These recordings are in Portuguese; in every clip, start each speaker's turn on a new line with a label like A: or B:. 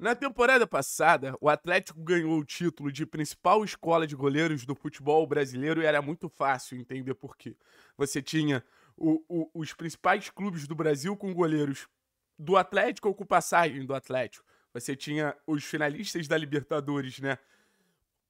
A: Na temporada passada, o Atlético ganhou o título de principal escola de goleiros do futebol brasileiro e era muito fácil entender por quê. Você tinha o, o, os principais clubes do Brasil com goleiros do Atlético ou com passagem do Atlético. Você tinha os finalistas da Libertadores, né?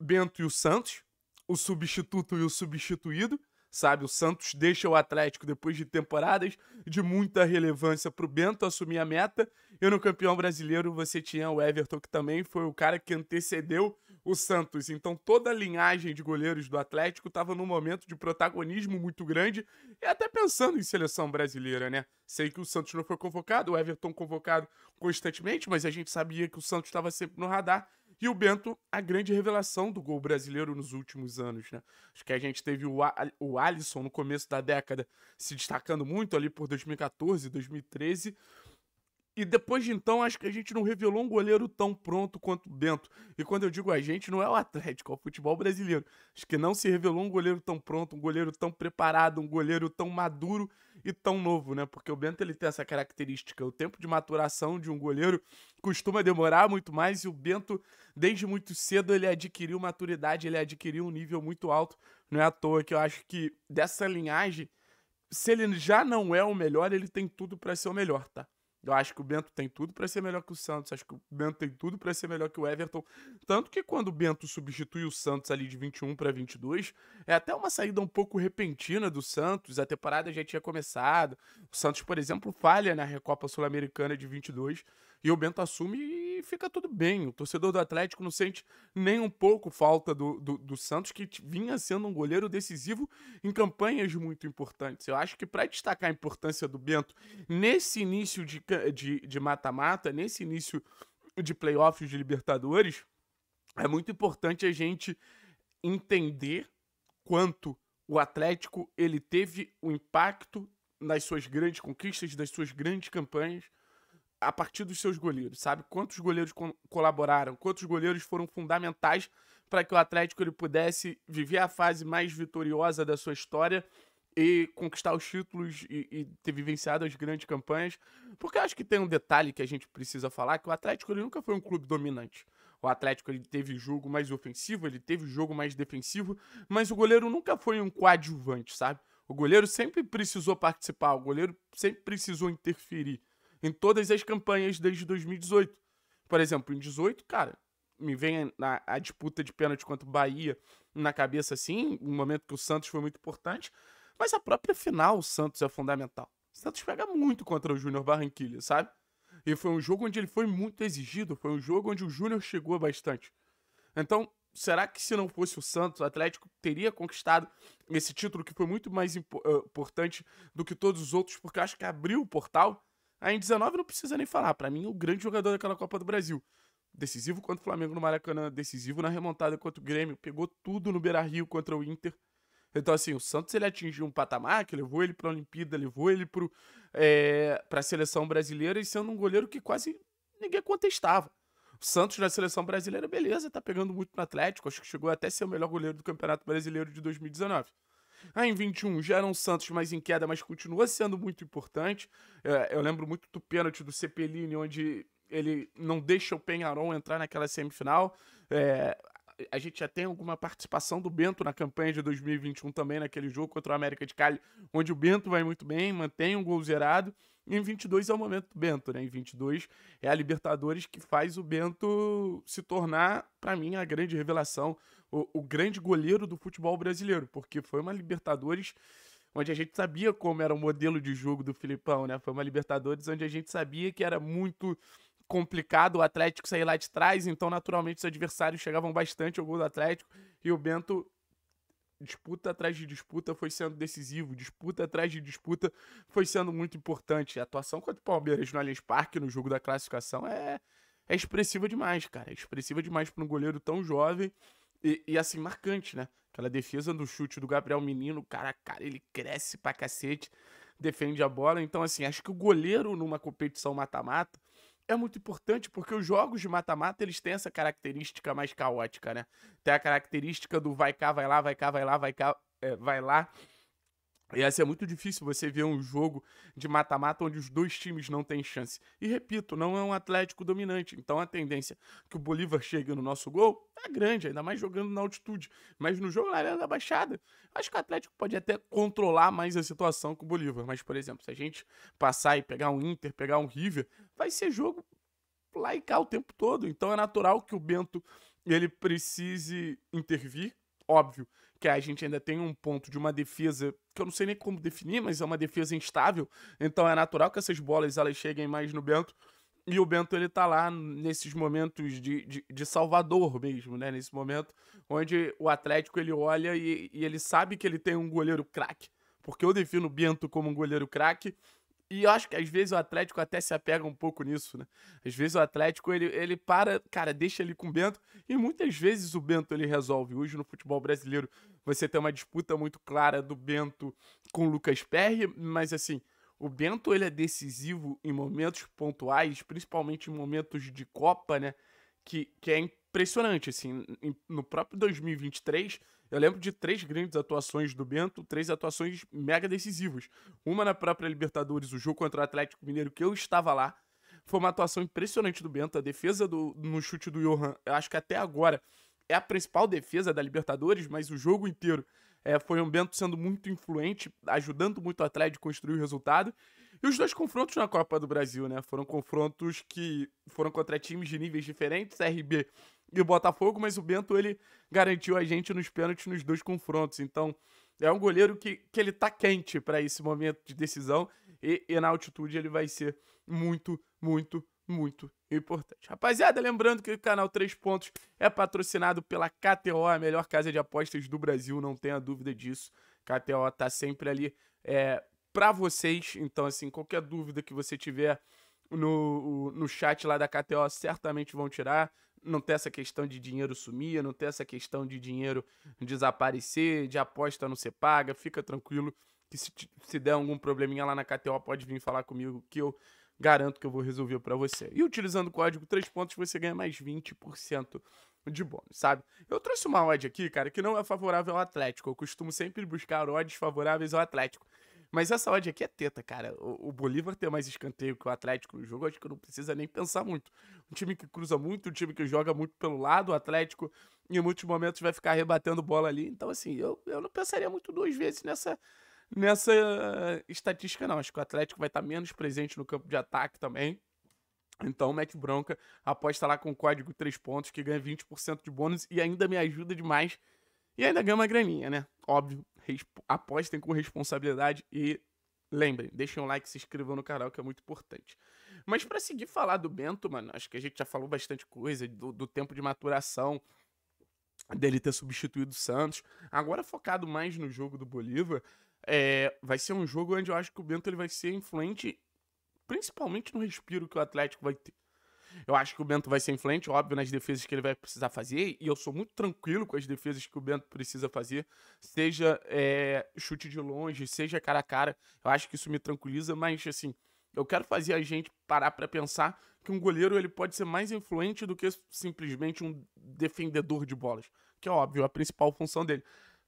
A: Bento e o Santos, o substituto e o substituído, sabe? O Santos deixa o Atlético depois de temporadas de muita relevância para o Bento assumir a meta. E no campeão brasileiro você tinha o Everton, que também foi o cara que antecedeu o Santos. Então toda a linhagem de goleiros do Atlético estava num momento de protagonismo muito grande e até pensando em seleção brasileira, né? Sei que o Santos não foi convocado, o Everton convocado constantemente, mas a gente sabia que o Santos estava sempre no radar e o Bento, a grande revelação do gol brasileiro nos últimos anos, né? Acho que a gente teve o, o Alisson no começo da década se destacando muito ali por 2014, 2013. E depois de então, acho que a gente não revelou um goleiro tão pronto quanto o Bento. E quando eu digo a gente, não é o Atlético, é o futebol brasileiro. Acho que não se revelou um goleiro tão pronto, um goleiro tão preparado, um goleiro tão maduro e tão novo, né? Porque o Bento ele tem essa característica. O tempo de maturação de um goleiro costuma demorar muito mais e o Bento, desde muito cedo, ele adquiriu maturidade, ele adquiriu um nível muito alto. Não é à toa que eu acho que dessa linhagem, se ele já não é o melhor, ele tem tudo para ser o melhor, tá? Eu acho que o Bento tem tudo para ser melhor que o Santos. Acho que o Bento tem tudo para ser melhor que o Everton. Tanto que quando o Bento substitui o Santos ali de 21 para 22, é até uma saída um pouco repentina do Santos. A temporada já tinha começado. O Santos, por exemplo, falha na Recopa Sul-Americana de 22 e o Bento assume fica tudo bem. O torcedor do Atlético não sente nem um pouco falta do, do, do Santos, que vinha sendo um goleiro decisivo em campanhas muito importantes. Eu acho que para destacar a importância do Bento nesse início de mata-mata, de, de mata -mata, nesse início de playoffs de Libertadores, é muito importante a gente entender quanto o Atlético ele teve o um impacto nas suas grandes conquistas, das suas grandes campanhas, a partir dos seus goleiros, sabe? Quantos goleiros co colaboraram, quantos goleiros foram fundamentais para que o Atlético ele pudesse viver a fase mais vitoriosa da sua história e conquistar os títulos e, e, ter vivenciado as grandes campanhas. Porque eu acho que tem um detalhe que a gente precisa falar, que o Atlético ele nunca foi um clube dominante. O Atlético ele teve jogo mais ofensivo, ele teve jogo mais defensivo, mas o goleiro nunca foi um coadjuvante, sabe? O goleiro sempre precisou participar, o goleiro sempre precisou interferir em todas as campanhas desde 2018. Por exemplo, em 18, cara, me vem a, a disputa de pênalti contra o Bahia na cabeça assim, um momento que o Santos foi muito importante, mas a própria final o Santos é fundamental. O Santos pega muito contra o Júnior Barranquilla, sabe? E foi um jogo onde ele foi muito exigido, foi um jogo onde o Júnior chegou bastante. Então, será que se não fosse o Santos, o Atlético teria conquistado esse título que foi muito mais impo importante do que todos os outros, porque acho que abriu o portal Aí em 19 não precisa nem falar. Para mim, o grande jogador daquela Copa do Brasil. Decisivo contra o Flamengo no Maracanã, decisivo na remontada contra o Grêmio, pegou tudo no Beira-Rio contra o Inter. Então, assim, o Santos ele atingiu um patamar que levou ele para a Olimpíada, levou ele para é, a seleção brasileira e sendo um goleiro que quase ninguém contestava. O Santos na seleção brasileira, beleza, tá pegando muito no Atlético, acho que chegou até a ser o melhor goleiro do Campeonato Brasileiro de 2019. Ah, em 21 já era um Santos mais em queda, mas continua sendo muito importante. É, eu lembro muito do pênalti do Cepelini, onde ele não deixa o Penharol entrar naquela semifinal. É, a gente já tem alguma participação do Bento na campanha de 2021 também, naquele jogo contra o América de Cali, onde o Bento vai muito bem, mantém um gol zerado. E em 22 é o momento do Bento, né? Em 22 é a Libertadores que faz o Bento se tornar, para mim, a grande revelação o, o grande goleiro do futebol brasileiro, porque foi uma Libertadores onde a gente sabia como era o modelo de jogo do Filipão, né? Foi uma Libertadores onde a gente sabia que era muito complicado o Atlético sair lá de trás, então naturalmente os adversários chegavam bastante ao gol do Atlético e o Bento disputa atrás de disputa foi sendo decisivo, disputa atrás de disputa foi sendo muito importante. A atuação contra o Palmeiras no Allianz Parque no jogo da classificação é é expressiva demais, cara, é expressiva demais para um goleiro tão jovem e, e, assim, marcante, né? Aquela defesa do chute do Gabriel Menino, cara, cara, ele cresce pra cacete, defende a bola. Então, assim, acho que o goleiro numa competição mata-mata é muito importante, porque os jogos de mata-mata, eles têm essa característica mais caótica, né? Tem a característica do vai cá, vai lá, vai cá, vai lá, vai cá, é, vai lá. E essa assim, é muito difícil você ver um jogo de mata-mata onde os dois times não têm chance. E repito, não é um Atlético dominante, então a tendência que o Bolívar chegue no nosso gol é grande, ainda mais jogando na altitude. Mas no jogo na Arena da Baixada, acho que o Atlético pode até controlar mais a situação com o Bolívar. Mas, por exemplo, se a gente passar e pegar um Inter, pegar um River, vai ser jogo lá e cá o tempo todo. Então é natural que o Bento ele precise intervir, óbvio que a gente ainda tem um ponto de uma defesa que eu não sei nem como definir, mas é uma defesa instável. Então é natural que essas bolas elas cheguem mais no Bento. E o Bento ele tá lá nesses momentos de, de, de salvador mesmo, né? Nesse momento onde o Atlético ele olha e, e ele sabe que ele tem um goleiro craque. Porque eu defino o Bento como um goleiro craque e eu acho que às vezes o Atlético até se apega um pouco nisso, né? Às vezes o Atlético ele, ele para, cara, deixa ele com o Bento. E muitas vezes o Bento ele resolve. Hoje no futebol brasileiro você tem uma disputa muito clara do Bento com o Lucas Perry, mas assim, o Bento ele é decisivo em momentos pontuais, principalmente em momentos de Copa, né? Que, que é impressionante, assim. No próprio 2023 eu lembro de três grandes atuações do Bento, três atuações mega decisivas. Uma na própria Libertadores, o jogo contra o Atlético Mineiro, que eu estava lá. Foi uma atuação impressionante do Bento. A defesa do, no chute do Johan, eu acho que até agora é a principal defesa da Libertadores, mas o jogo inteiro é, foi um Bento sendo muito influente, ajudando muito o Atlético a construir o resultado. E os dois confrontos na Copa do Brasil, né? Foram confrontos que foram contra times de níveis diferentes. RB e o Botafogo, mas o Bento ele garantiu a gente nos pênaltis nos dois confrontos. Então, é um goleiro que, que ele tá quente para esse momento de decisão e, e na altitude ele vai ser muito, muito, muito importante. Rapaziada, lembrando que o canal 3 Pontos é patrocinado pela KTO, a melhor casa de apostas do Brasil, não tenha dúvida disso. KTO tá sempre ali é, para vocês, então assim, qualquer dúvida que você tiver no, no chat lá da KTO certamente vão tirar não ter essa questão de dinheiro sumir, não ter essa questão de dinheiro desaparecer, de aposta não ser paga. Fica tranquilo que se, se der algum probleminha lá na KTO, pode vir falar comigo que eu garanto que eu vou resolver para você. E utilizando o código 3 pontos, você ganha mais 20% de bônus, sabe? Eu trouxe uma odd aqui, cara, que não é favorável ao Atlético. Eu costumo sempre buscar odds favoráveis ao Atlético. Mas essa odd aqui é teta, cara. O, o Bolívar ter mais escanteio que o Atlético no jogo, acho que não precisa nem pensar muito. Um time que cruza muito, um time que joga muito pelo lado, o Atlético em muitos momentos vai ficar rebatendo bola ali. Então, assim, eu, eu não pensaria muito duas vezes nessa, nessa uh, estatística, não. Acho que o Atlético vai estar menos presente no campo de ataque também. Então, Mac bronca, aposta lá com o código 3 pontos, que ganha 20% de bônus e ainda me ajuda demais. E ainda ganha uma graninha, né? Óbvio apostem com responsabilidade e lembrem, deixem um like, se inscrevam no canal que é muito importante. Mas para seguir falar do Bento, mano, acho que a gente já falou bastante coisa do, do tempo de maturação dele ter substituído o Santos. Agora focado mais no jogo do Bolívar, é, vai ser um jogo onde eu acho que o Bento ele vai ser influente, principalmente no respiro que o Atlético vai ter. Eu acho que o Bento vai ser influente, óbvio, nas defesas que ele vai precisar fazer, e eu sou muito tranquilo com as defesas que o Bento precisa fazer, seja é, chute de longe, seja cara a cara. Eu acho que isso me tranquiliza, mas assim, eu quero fazer a gente parar para pensar que um goleiro ele pode ser mais influente do que simplesmente um defendedor de bolas, que é óbvio, a principal função dele.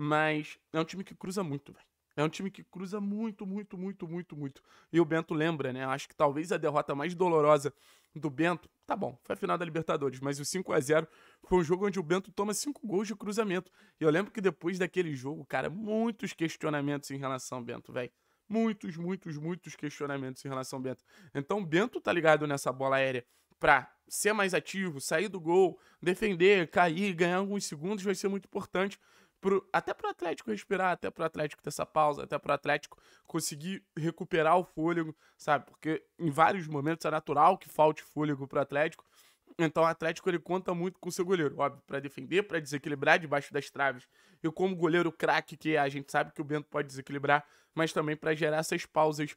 A: Mas é um time que cruza muito, velho. É um time que cruza muito, muito, muito, muito, muito. E o Bento lembra, né? Acho que talvez a derrota mais dolorosa do Bento, tá bom, foi a final da Libertadores, mas o 5 a 0 foi um jogo onde o Bento toma cinco gols de cruzamento. E eu lembro que depois daquele jogo, cara, muitos questionamentos em relação ao Bento, velho. Muitos, muitos, muitos questionamentos em relação ao Bento. Então o Bento tá ligado nessa bola aérea pra ser mais ativo, sair do gol, defender, cair, ganhar alguns segundos vai ser muito importante pro, até pro Atlético respirar, até pro Atlético ter essa pausa, até pro Atlético conseguir recuperar o fôlego, sabe? Porque em vários momentos é natural que falte fôlego pro Atlético. Então o Atlético ele conta muito com o seu goleiro, óbvio, para defender, para desequilibrar debaixo das traves. E como goleiro craque que é, a gente sabe que o Bento pode desequilibrar, mas também para gerar essas pausas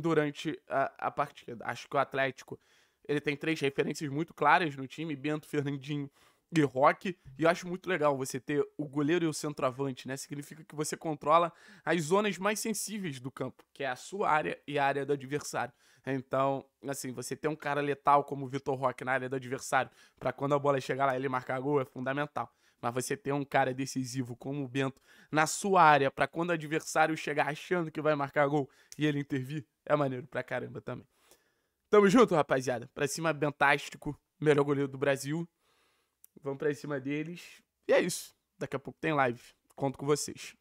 A: durante a, a partida. Acho que o Atlético ele tem três referências muito claras no time: Bento, Fernandinho e rock. E eu acho muito legal você ter o goleiro e o centroavante, né? Significa que você controla as zonas mais sensíveis do campo, que é a sua área e a área do adversário. Então, assim, você ter um cara letal como o Vitor Roque na área do adversário, para quando a bola chegar lá ele marcar gol, é fundamental. Mas você ter um cara decisivo como o Bento na sua área, para quando o adversário chegar achando que vai marcar gol e ele intervir, é maneiro pra caramba também. Tamo junto, rapaziada. Pra cima, Bentástico, melhor goleiro do Brasil Vamos para cima deles. E é isso. Daqui a pouco tem live. Conto com vocês.